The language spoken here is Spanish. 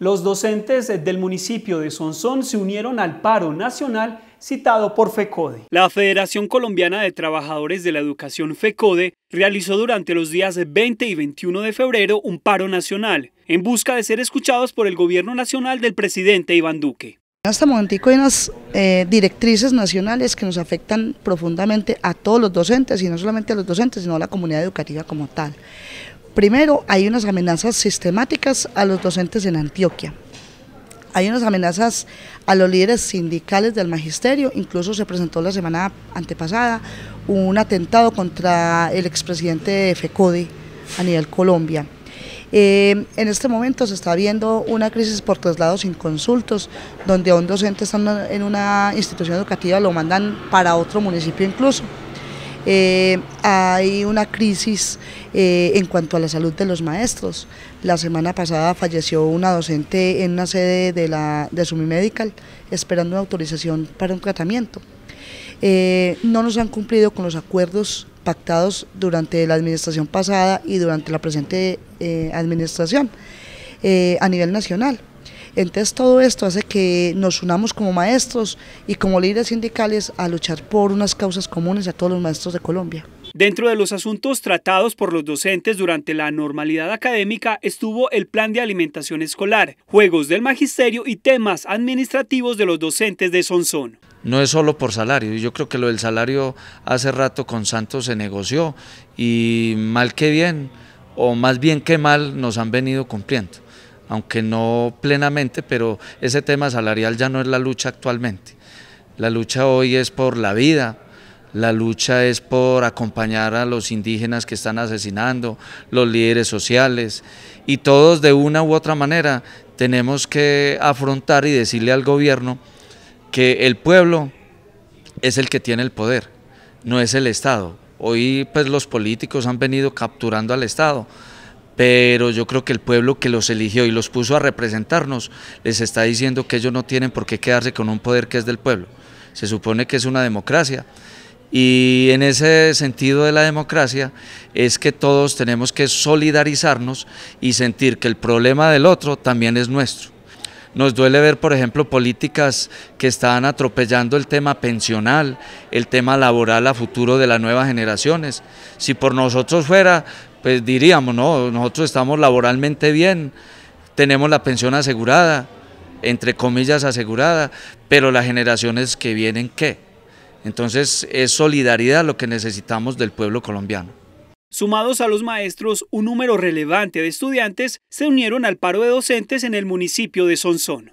Los docentes del municipio de Sonsón se unieron al paro nacional citado por FECODE. La Federación Colombiana de Trabajadores de la Educación FECODE realizó durante los días 20 y 21 de febrero un paro nacional en busca de ser escuchados por el gobierno nacional del presidente Iván Duque. Hasta el momentico hay unas eh, directrices nacionales que nos afectan profundamente a todos los docentes, y no solamente a los docentes, sino a la comunidad educativa como tal. Primero, hay unas amenazas sistemáticas a los docentes en Antioquia. Hay unas amenazas a los líderes sindicales del magisterio, incluso se presentó la semana antepasada un atentado contra el expresidente FECODE a nivel Colombia. Eh, en este momento se está viendo una crisis por traslados sin consultos, donde a un docente está en una institución educativa lo mandan para otro municipio incluso. Eh, hay una crisis eh, en cuanto a la salud de los maestros. La semana pasada falleció una docente en una sede de, la, de Sumi Medical esperando una autorización para un tratamiento. Eh, no nos han cumplido con los acuerdos pactados durante la administración pasada y durante la presente administración a nivel nacional. Entonces todo esto hace que nos unamos como maestros y como líderes sindicales a luchar por unas causas comunes a todos los maestros de Colombia. Dentro de los asuntos tratados por los docentes durante la normalidad académica estuvo el plan de alimentación escolar, juegos del magisterio y temas administrativos de los docentes de Sonsón no es solo por salario. Yo creo que lo del salario hace rato con Santos se negoció y mal que bien, o más bien que mal, nos han venido cumpliendo aunque no plenamente, pero ese tema salarial ya no es la lucha actualmente. La lucha hoy es por la vida, la lucha es por acompañar a los indígenas que están asesinando, los líderes sociales, y todos de una u otra manera tenemos que afrontar y decirle al gobierno que el pueblo es el que tiene el poder, no es el Estado. Hoy pues los políticos han venido capturando al Estado, pero yo creo que el pueblo que los eligió y los puso a representarnos les está diciendo que ellos no tienen por qué quedarse con un poder que es del pueblo. Se supone que es una democracia. Y en ese sentido de la democracia es que todos tenemos que solidarizarnos y sentir que el problema del otro también es nuestro. Nos duele ver, por ejemplo, políticas que están atropellando el tema pensional, el tema laboral a futuro de las nuevas generaciones. Si por nosotros fuera, pues diríamos, no, nosotros estamos laboralmente bien, tenemos la pensión asegurada, entre comillas asegurada, pero las generaciones que vienen, ¿qué? Entonces es solidaridad lo que necesitamos del pueblo colombiano. Sumados a los maestros, un número relevante de estudiantes se unieron al paro de docentes en el municipio de Sonsón.